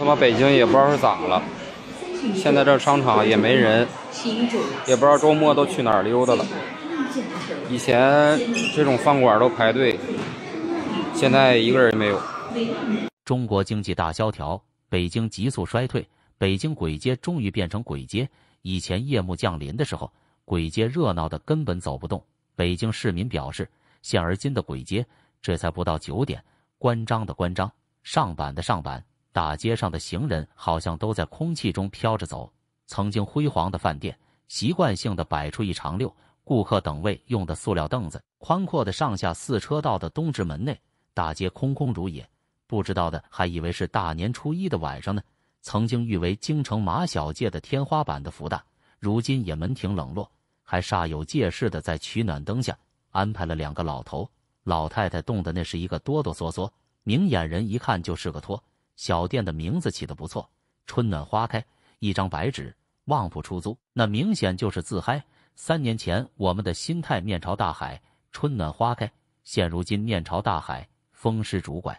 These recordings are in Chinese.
他妈，北京也不知道是咋了，现在这商场也没人，也不知道周末都去哪儿溜达了。以前这种饭馆都排队，现在一个人没有。中国经济大萧条，北京急速衰退，北京鬼街终于变成鬼街。以前夜幕降临的时候，鬼街热闹的，根本走不动。北京市民表示，现而今的鬼街，这才不到九点，关张的关张，上板的上板。大街上的行人好像都在空气中飘着走。曾经辉煌的饭店，习惯性的摆出一长溜顾客等位用的塑料凳子。宽阔的上下四车道的东直门内大街空空如也，不知道的还以为是大年初一的晚上呢。曾经誉为京城马小界的天花板的福大，如今也门庭冷落，还煞有介事的在取暖灯下安排了两个老头老太太，冻得那是一个哆哆嗦嗦，明眼人一看就是个托。小店的名字起得不错，“春暖花开”，一张白纸，旺铺出租，那明显就是自嗨。三年前，我们的心态面朝大海，春暖花开；现如今，面朝大海，风湿主拐。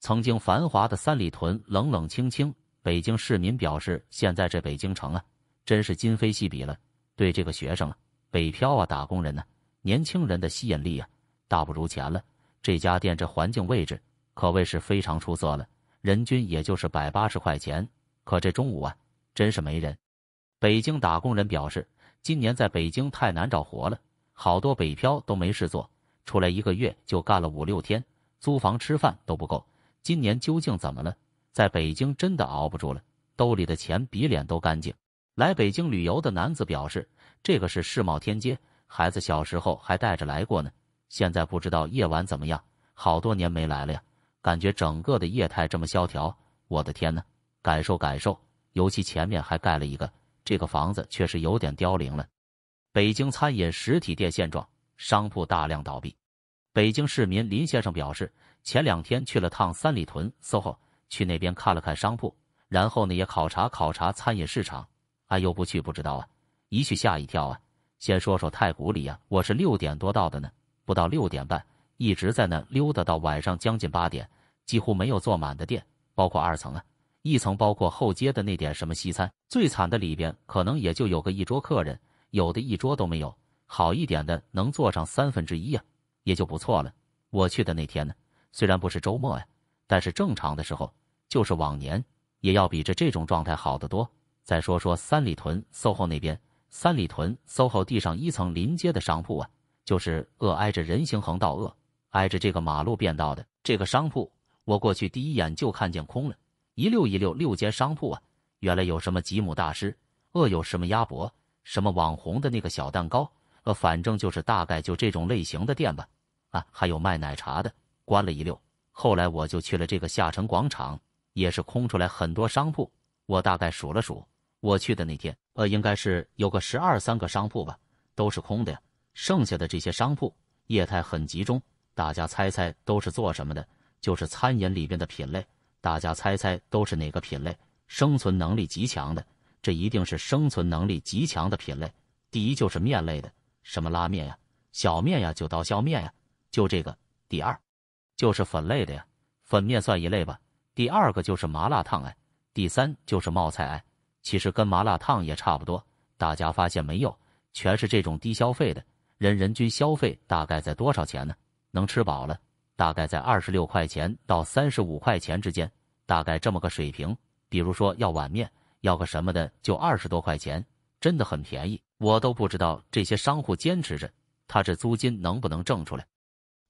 曾经繁华的三里屯冷冷清清，北京市民表示，现在这北京城啊，真是今非昔比了。对这个学生啊，北漂啊，打工人呢，年轻人的吸引力啊，大不如前了。这家店这环境位置可谓是非常出色了。人均也就是百八十块钱，可这中午啊，真是没人。北京打工人表示，今年在北京太难找活了，好多北漂都没事做，出来一个月就干了五六天，租房吃饭都不够。今年究竟怎么了？在北京真的熬不住了，兜里的钱比脸都干净。来北京旅游的男子表示，这个是世贸天街，孩子小时候还带着来过呢，现在不知道夜晚怎么样，好多年没来了呀。感觉整个的业态这么萧条，我的天呐，感受感受，尤其前面还盖了一个，这个房子确实有点凋零了。北京餐饮实体店现状，商铺大量倒闭。北京市民林先生表示，前两天去了趟三里屯 SOHO，去那边看了看商铺，然后呢也考察考察餐饮市场。哎呦，不去不知道啊，一去吓一跳啊！先说说太古里啊，我是六点多到的呢，不到六点半，一直在那溜达到晚上将近八点。几乎没有坐满的店，包括二层啊，一层包括后街的那点什么西餐，最惨的里边可能也就有个一桌客人，有的一桌都没有，好一点的能坐上三分之一啊，也就不错了。我去的那天呢，虽然不是周末呀，但是正常的时候，就是往年也要比这这种状态好得多。再说说三里屯 SOHO 那边，三里屯 SOHO 地上一层临街的商铺啊，就是饿挨着人行横道饿挨着这个马路便道的这个商铺。我过去第一眼就看见空了，一溜一溜六间商铺啊，原来有什么吉姆大师，呃，有什么鸭脖，什么网红的那个小蛋糕，呃，反正就是大概就这种类型的店吧。啊，还有卖奶茶的，关了一溜。后来我就去了这个下沉广场，也是空出来很多商铺。我大概数了数，我去的那天，呃，应该是有个十二三个商铺吧，都是空的呀。剩下的这些商铺业态很集中，大家猜猜都是做什么的？就是餐饮里边的品类，大家猜猜都是哪个品类？生存能力极强的，这一定是生存能力极强的品类。第一就是面类的，什么拉面呀、小面呀、就刀削面呀，就这个。第二就是粉类的呀，粉面算一类吧。第二个就是麻辣烫哎，第三就是冒菜哎，其实跟麻辣烫也差不多。大家发现没有？全是这种低消费的，人人均消费大概在多少钱呢？能吃饱了。大概在二十六块钱到三十五块钱之间，大概这么个水平。比如说要碗面，要个什么的，就二十多块钱，真的很便宜。我都不知道这些商户坚持着，他这租金能不能挣出来？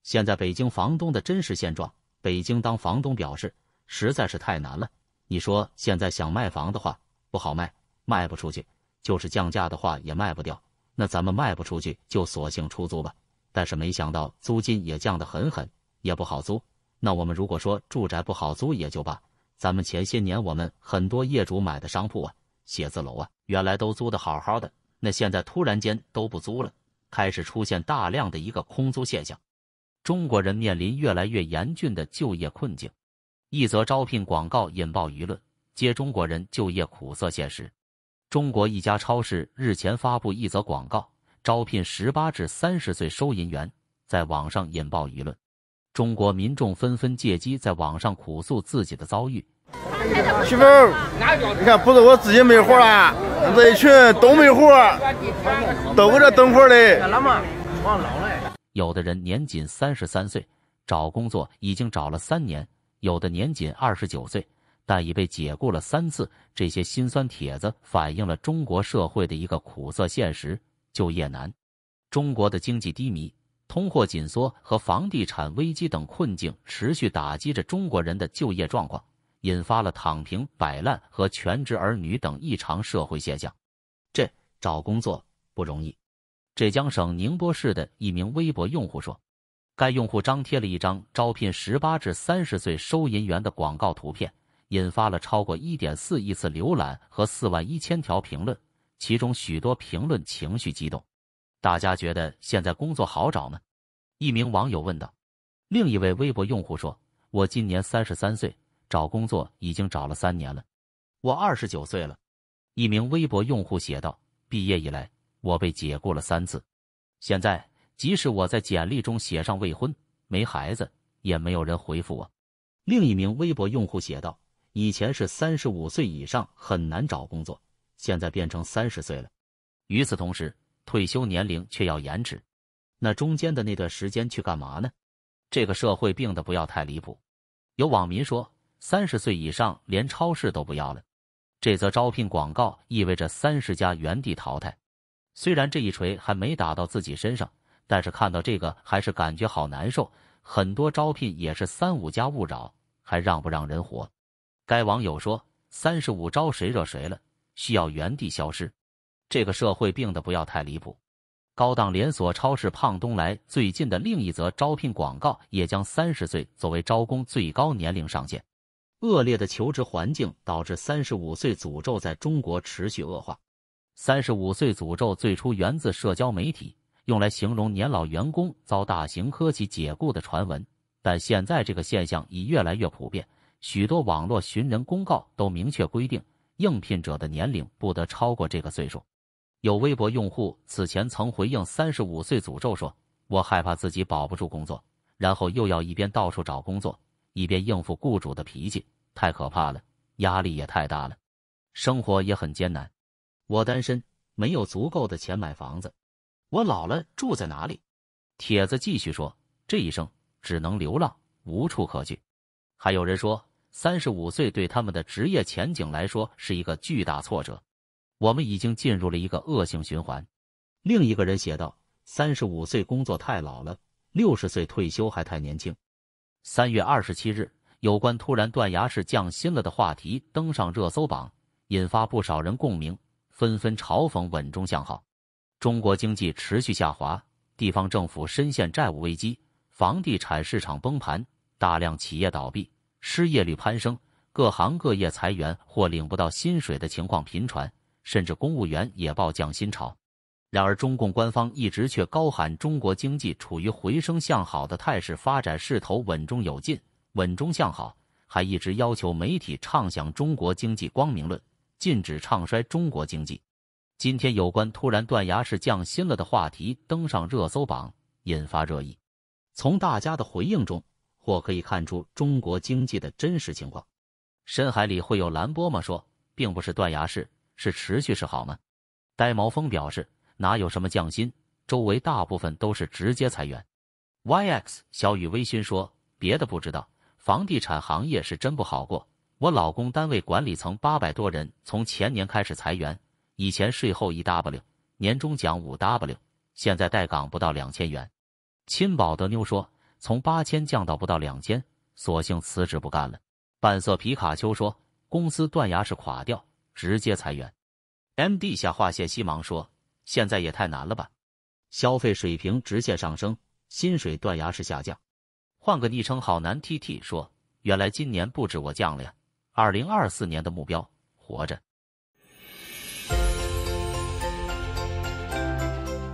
现在北京房东的真实现状，北京当房东表示实在是太难了。你说现在想卖房的话不好卖，卖不出去；就是降价的话也卖不掉。那咱们卖不出去就索性出租吧。但是没想到租金也降得很狠。也不好租，那我们如果说住宅不好租也就罢，咱们前些年我们很多业主买的商铺啊、写字楼啊，原来都租的好好的，那现在突然间都不租了，开始出现大量的一个空租现象。中国人面临越来越严峻的就业困境。一则招聘广告引爆舆论，揭中国人就业苦涩现实。中国一家超市日前发布一则广告，招聘十八至三十岁收银员，在网上引爆舆论。中国民众纷纷借机在网上苦诉自己的遭遇。媳妇，你看，不是我自己没活了，这一群都没活，都搁这等活嘞。有的人年仅三十三岁，找工作已经找了三年；有的年仅二十九岁，但已被解雇了三次。这些心酸帖子反映了中国社会的一个苦涩现实：就业难。中国的经济低迷。通货紧缩和房地产危机等困境持续打击着中国人的就业状况，引发了“躺平”“摆烂”和“全职儿女”等异常社会现象。这找工作不容易。浙江省宁波市的一名微博用户说，该用户张贴了一张招聘十八至三十岁收银员的广告图片，引发了超过一点四亿次浏览和四万一千条评论，其中许多评论情绪激动。大家觉得现在工作好找吗？一名网友问道。另一位微博用户说：“我今年三十三岁，找工作已经找了三年了，我二十九岁了。”一名微博用户写道：“毕业以来，我被解雇了三次，现在即使我在简历中写上未婚、没孩子，也没有人回复我。”另一名微博用户写道：“以前是三十五岁以上很难找工作，现在变成三十岁了。”与此同时。退休年龄却要延迟，那中间的那段时间去干嘛呢？这个社会病的不要太离谱。有网民说，三十岁以上连超市都不要了。这则招聘广告意味着三十家原地淘汰。虽然这一锤还没打到自己身上，但是看到这个还是感觉好难受。很多招聘也是三五家勿扰，还让不让人活？该网友说，三十五招谁惹谁了？需要原地消失。这个社会病得不要太离谱。高档连锁超市胖东来最近的另一则招聘广告也将三十岁作为招工最高年龄上限。恶劣的求职环境导致“三十五岁诅咒”在中国持续恶化。三十五岁诅咒最初源自社交媒体，用来形容年老员工遭大型科技解雇的传闻。但现在这个现象已越来越普遍，许多网络寻人公告都明确规定应聘者的年龄不得超过这个岁数。有微博用户此前曾回应“三十五岁诅咒”说：“我害怕自己保不住工作，然后又要一边到处找工作，一边应付雇主的脾气，太可怕了，压力也太大了，生活也很艰难。我单身，没有足够的钱买房子，我老了住在哪里？”帖子继续说：“这一生只能流浪，无处可去。”还有人说：“三十五岁对他们的职业前景来说是一个巨大挫折。”我们已经进入了一个恶性循环。另一个人写道：“三十五岁工作太老了，六十岁退休还太年轻。”三月二十七日，有关“突然断崖式降薪了”的话题登上热搜榜，引发不少人共鸣，纷纷嘲讽“稳中向好”。中国经济持续下滑，地方政府深陷债务危机，房地产市场崩盘，大量企业倒闭，失业率攀升，各行各业裁员或领不到薪水的情况频传。甚至公务员也报降薪潮，然而中共官方一直却高喊中国经济处于回升向好的态势，发展势头稳中有进、稳中向好，还一直要求媒体唱响中国经济光明论，禁止唱衰中国经济。今天有关突然断崖式降薪了的话题登上热搜榜，引发热议。从大家的回应中，或可以看出中国经济的真实情况。深海里会有蓝波吗？说，并不是断崖式。是持续是好吗？呆毛峰表示，哪有什么降薪，周围大部分都是直接裁员。YX 小雨微醺说，别的不知道，房地产行业是真不好过。我老公单位管理层八百多人，从前年开始裁员，以前税后一 w，年终奖五 w，现在待岗不到两千元。亲宝德妞说，从八千降到不到两千，索性辞职不干了。半色皮卡丘说，公司断崖式垮掉。直接裁员，MD 下划线西芒说：“现在也太难了吧，消费水平直线上升，薪水断崖式下降。”换个昵称好男 TT 说：“原来今年不止我降了呀，二零二四年的目标活着。”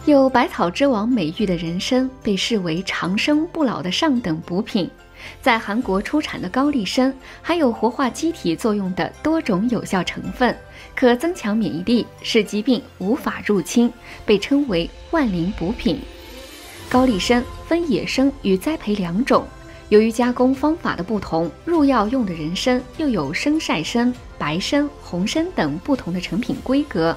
有百草之王美誉的人参，被视为长生不老的上等补品。在韩国出产的高丽参含有活化机体作用的多种有效成分，可增强免疫力，使疾病无法入侵，被称为万灵补品。高丽参分野生与栽培两种，由于加工方法的不同，入药用的人参又有生晒参、白参、红参等不同的成品规格。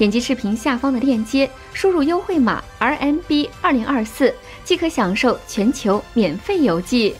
点击视频下方的链接，输入优惠码 RMB 二零二四，即可享受全球免费邮寄。